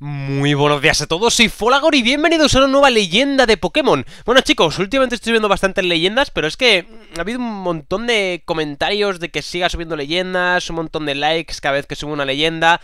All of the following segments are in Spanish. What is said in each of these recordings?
Muy buenos días a todos, soy Folagor y bienvenidos a una nueva leyenda de Pokémon. Bueno chicos, últimamente estoy viendo bastantes leyendas, pero es que mm, ha habido un montón de comentarios de que siga subiendo leyendas, un montón de likes cada vez que subo una leyenda,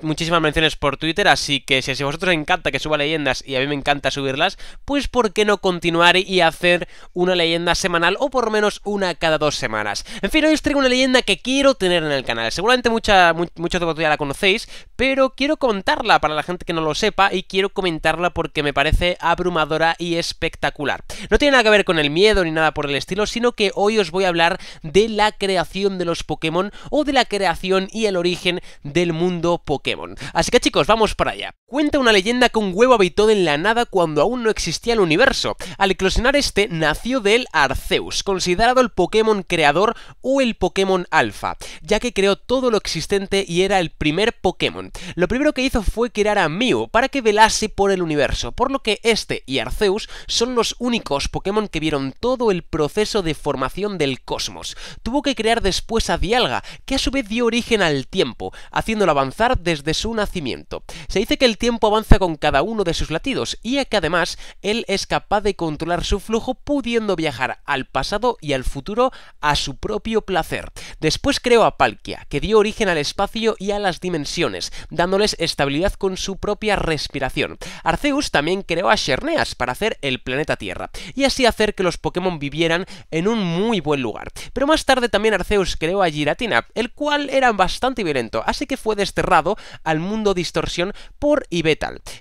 muchísimas menciones por Twitter, así que si a vosotros os encanta que suba leyendas y a mí me encanta subirlas, pues por qué no continuar y hacer una leyenda semanal o por lo menos una cada dos semanas. En fin, hoy os traigo una leyenda que quiero tener en el canal, seguramente mucha, muchos de vosotros ya la conocéis, pero quiero contarla para la gente que no lo sepa y quiero comentarla porque me parece abrumadora y espectacular. No tiene nada que ver con el miedo ni nada por el estilo, sino que hoy os voy a hablar de la creación de los Pokémon o de la creación y el origen del mundo Pokémon. Así que chicos, vamos para allá. Cuenta una leyenda que un huevo habitó en la nada cuando aún no existía el universo. Al eclosionar este, nació del Arceus, considerado el Pokémon creador o el Pokémon alfa, ya que creó todo lo existente y era el primer Pokémon lo primero que hizo fue crear a Mew para que velase por el universo, por lo que este y Arceus son los únicos Pokémon que vieron todo el proceso de formación del cosmos. Tuvo que crear después a Dialga, que a su vez dio origen al tiempo, haciéndolo avanzar desde su nacimiento. Se dice que el tiempo avanza con cada uno de sus latidos y que además él es capaz de controlar su flujo pudiendo viajar al pasado y al futuro a su propio placer. Después creó a Palkia, que dio origen al espacio y a las dimensiones, dándoles estabilidad con su propia respiración. Arceus también creó a Cherneas para hacer el planeta Tierra, y así hacer que los Pokémon vivieran en un muy buen lugar. Pero más tarde también Arceus creó a Giratina, el cual era bastante violento, así que fue desterrado al mundo distorsión por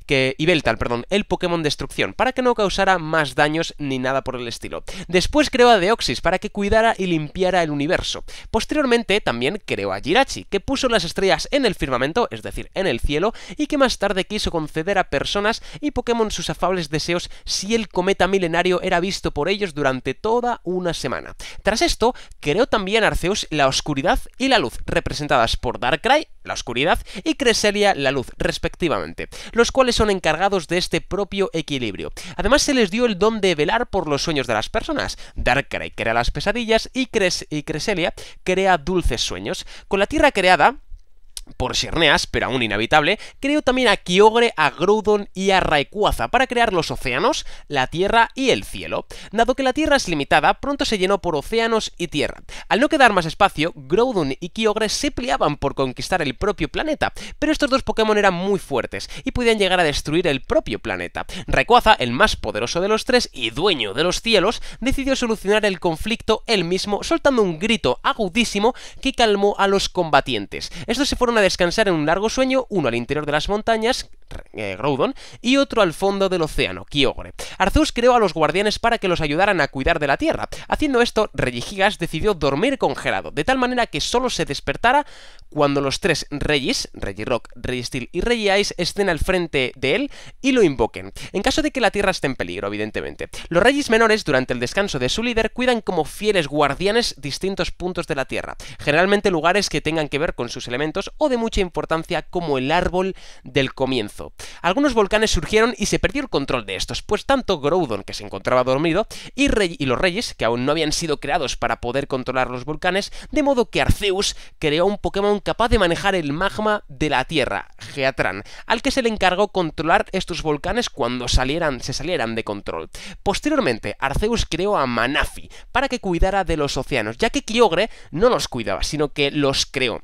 que, Ibeltal, perdón, el Pokémon Destrucción, para que no causara más daños ni nada por el estilo. Después creó a Deoxys para que cuidara y limpiara el universo. Posteriormente también creó a Jirachi, que puso las estrellas en el firmamento, es es decir, en el cielo, y que más tarde quiso conceder a personas y Pokémon sus afables deseos si el cometa milenario era visto por ellos durante toda una semana. Tras esto, creó también Arceus la oscuridad y la luz, representadas por Darkrai, la oscuridad, y Cresselia, la luz, respectivamente, los cuales son encargados de este propio equilibrio. Además, se les dio el don de velar por los sueños de las personas. Darkrai crea las pesadillas y, Cres y Cresselia crea dulces sueños. Con la Tierra creada, por Xerneas, pero aún inhabitable, creó también a Kyogre, a Groudon y a Rayquaza para crear los océanos, la tierra y el cielo. Dado que la tierra es limitada, pronto se llenó por océanos y tierra. Al no quedar más espacio, Groudon y Kyogre se peleaban por conquistar el propio planeta, pero estos dos Pokémon eran muy fuertes y podían llegar a destruir el propio planeta. Rayquaza, el más poderoso de los tres y dueño de los cielos, decidió solucionar el conflicto él mismo soltando un grito agudísimo que calmó a los combatientes. Estos se fueron a descansar en un largo sueño, uno al interior de las montañas, eh, y otro al fondo del océano, Kyogre. Arthus creó a los guardianes para que los ayudaran a cuidar de la Tierra. Haciendo esto, Regigigas decidió dormir congelado, de tal manera que solo se despertara cuando los tres Regis, Regirock, Steel y Ice, estén al frente de él y lo invoquen, en caso de que la Tierra esté en peligro, evidentemente. Los reyes menores, durante el descanso de su líder, cuidan como fieles guardianes distintos puntos de la Tierra, generalmente lugares que tengan que ver con sus elementos o de mucha importancia como el árbol del comienzo. Algunos volcanes surgieron y se perdió el control de estos, pues tanto Groudon, que se encontraba dormido, y, y los reyes, que aún no habían sido creados para poder controlar los volcanes, de modo que Arceus creó un Pokémon capaz de manejar el magma de la Tierra, Geatran, al que se le encargó controlar estos volcanes cuando salieran, se salieran de control. Posteriormente, Arceus creó a Manafi para que cuidara de los océanos, ya que Kyogre no los cuidaba, sino que los creó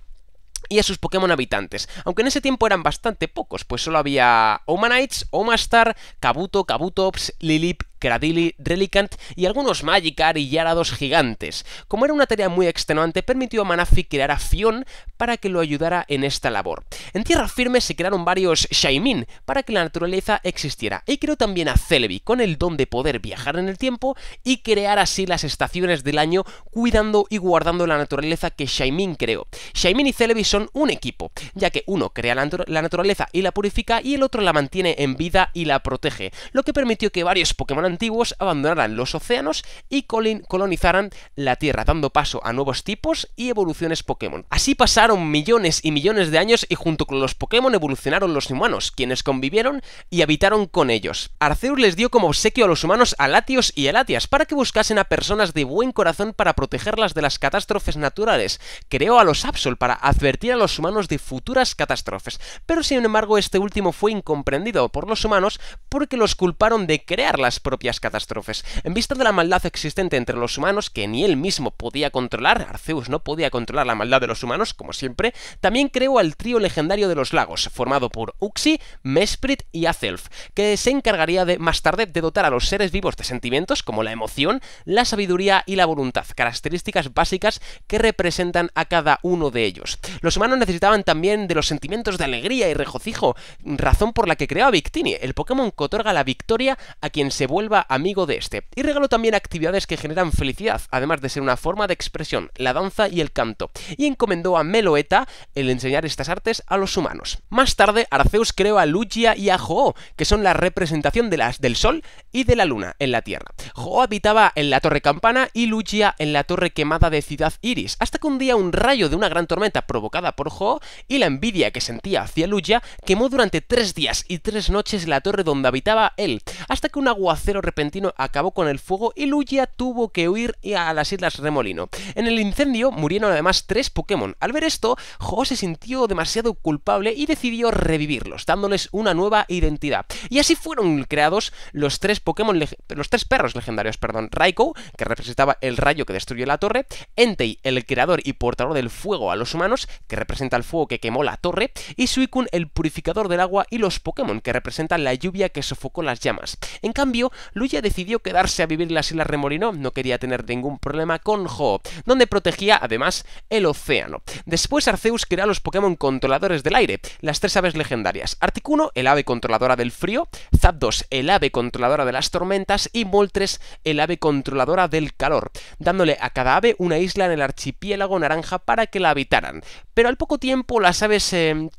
y a sus Pokémon habitantes, aunque en ese tiempo eran bastante pocos, pues solo había Omanites, Omastar, Kabuto, Kabutops, Lilip Kradili, Relicant y algunos Magikar y Yarados gigantes. Como era una tarea muy extenuante, permitió a Manafi crear a Fion para que lo ayudara en esta labor. En tierra firme se crearon varios Shaimin para que la naturaleza existiera, y creó también a Celebi con el don de poder viajar en el tiempo y crear así las estaciones del año cuidando y guardando la naturaleza que Shaimin creó. Shaimin y Celebi son un equipo, ya que uno crea la naturaleza y la purifica y el otro la mantiene en vida y la protege, lo que permitió que varios Pokémon antiguos abandonaran los océanos y colonizaran la Tierra, dando paso a nuevos tipos y evoluciones Pokémon. Así pasaron millones y millones de años y junto con los Pokémon evolucionaron los humanos, quienes convivieron y habitaron con ellos. Arceus les dio como obsequio a los humanos a Latios y a Latias para que buscasen a personas de buen corazón para protegerlas de las catástrofes naturales. Creó a los Absol para advertir a los humanos de futuras catástrofes, pero sin embargo este último fue incomprendido por los humanos porque los culparon de crear las catástrofes. En vista de la maldad existente entre los humanos, que ni él mismo podía controlar, Arceus no podía controlar la maldad de los humanos, como siempre, también creó al trío legendario de los lagos, formado por Uxie, Mesprit y Azelf, que se encargaría de, más tarde de dotar a los seres vivos de sentimientos como la emoción, la sabiduría y la voluntad, características básicas que representan a cada uno de ellos. Los humanos necesitaban también de los sentimientos de alegría y regocijo, razón por la que creó a Victini, el Pokémon que otorga la victoria a quien se vuelve amigo de este. Y regaló también actividades que generan felicidad, además de ser una forma de expresión, la danza y el canto. Y encomendó a Meloeta el enseñar estas artes a los humanos. Más tarde, Arceus creó a Lugia y a Joo, que son la representación de las del Sol y de la Luna en la Tierra. Jo habitaba en la Torre Campana y Lugia en la Torre Quemada de Ciudad Iris, hasta que un día un rayo de una gran tormenta provocada por Jo y la envidia que sentía hacia Lugia quemó durante tres días y tres noches la torre donde habitaba él, hasta que un aguacero repentino acabó con el fuego y Luya tuvo que huir a las Islas Remolino. En el incendio murieron además tres Pokémon. Al ver esto, José se sintió demasiado culpable y decidió revivirlos, dándoles una nueva identidad. Y así fueron creados los tres Pokémon, los tres perros legendarios, perdón, Raikou, que representaba el rayo que destruyó la torre, Entei, el creador y portador del fuego a los humanos, que representa el fuego que quemó la torre, y Suicune, el purificador del agua y los Pokémon, que representan la lluvia que sofocó las llamas. En cambio, Luya decidió quedarse a vivir en las Islas Remorino, no quería tener ningún problema con Ho, donde protegía además el océano. Después Arceus creó a los Pokémon controladores del aire, las tres aves legendarias, Articuno, el ave controladora del frío, Zapdos, el ave controladora de las tormentas y Moltres, el ave controladora del calor, dándole a cada ave una isla en el archipiélago naranja para que la habitaran. Pero al poco tiempo las aves, eh,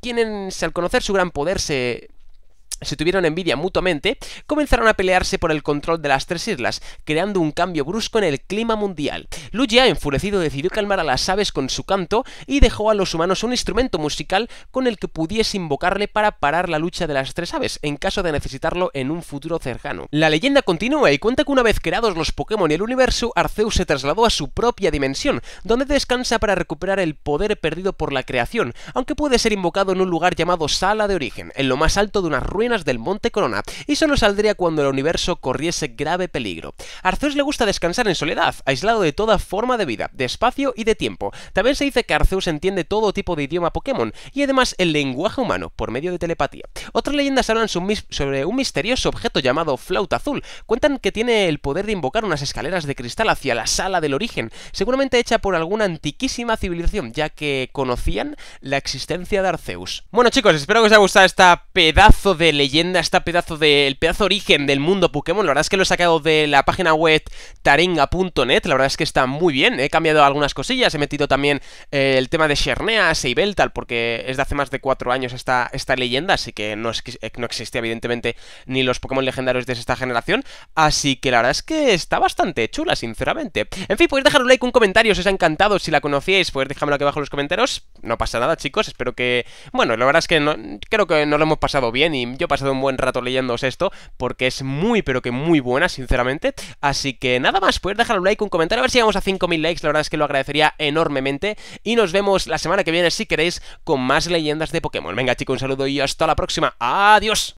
al conocer su gran poder se se tuvieron envidia mutuamente, comenzaron a pelearse por el control de las tres islas, creando un cambio brusco en el clima mundial. Luya, enfurecido, decidió calmar a las aves con su canto y dejó a los humanos un instrumento musical con el que pudiese invocarle para parar la lucha de las tres aves, en caso de necesitarlo en un futuro cercano. La leyenda continúa y cuenta que una vez creados los Pokémon y el universo, Arceus se trasladó a su propia dimensión, donde descansa para recuperar el poder perdido por la creación, aunque puede ser invocado en un lugar llamado Sala de Origen, en lo más alto de una ruina del Monte Corona, y solo saldría cuando el universo corriese grave peligro. Arceus le gusta descansar en soledad, aislado de toda forma de vida, de espacio y de tiempo. También se dice que Arceus entiende todo tipo de idioma Pokémon, y además el lenguaje humano, por medio de telepatía. Otras leyendas hablan sobre un misterioso objeto llamado flauta azul. Cuentan que tiene el poder de invocar unas escaleras de cristal hacia la sala del origen, seguramente hecha por alguna antiquísima civilización, ya que conocían la existencia de Arceus. Bueno chicos, espero que os haya gustado esta pedazo de leyenda, está pedazo de, el pedazo origen del mundo Pokémon. La verdad es que lo he sacado de la página web taringa.net. La verdad es que está muy bien. He cambiado algunas cosillas. He metido también eh, el tema de Shernea, Seibeltal, porque es de hace más de cuatro años esta, esta leyenda, así que no, es, eh, no existía evidentemente ni los Pokémon legendarios de esta generación. Así que la verdad es que está bastante chula, sinceramente. En fin, podéis dejar un like, un comentario si os ha encantado. Si la conocíais, pues dejármelo aquí abajo en los comentarios. No pasa nada, chicos. Espero que... Bueno, la verdad es que no... creo que no lo hemos pasado bien y yo pasado un buen rato leyéndoos esto, porque es muy, pero que muy buena, sinceramente. Así que nada más, puedes dejar un like, un comentario, a ver si llegamos a 5.000 likes, la verdad es que lo agradecería enormemente. Y nos vemos la semana que viene, si queréis, con más leyendas de Pokémon. Venga chicos, un saludo y hasta la próxima. Adiós.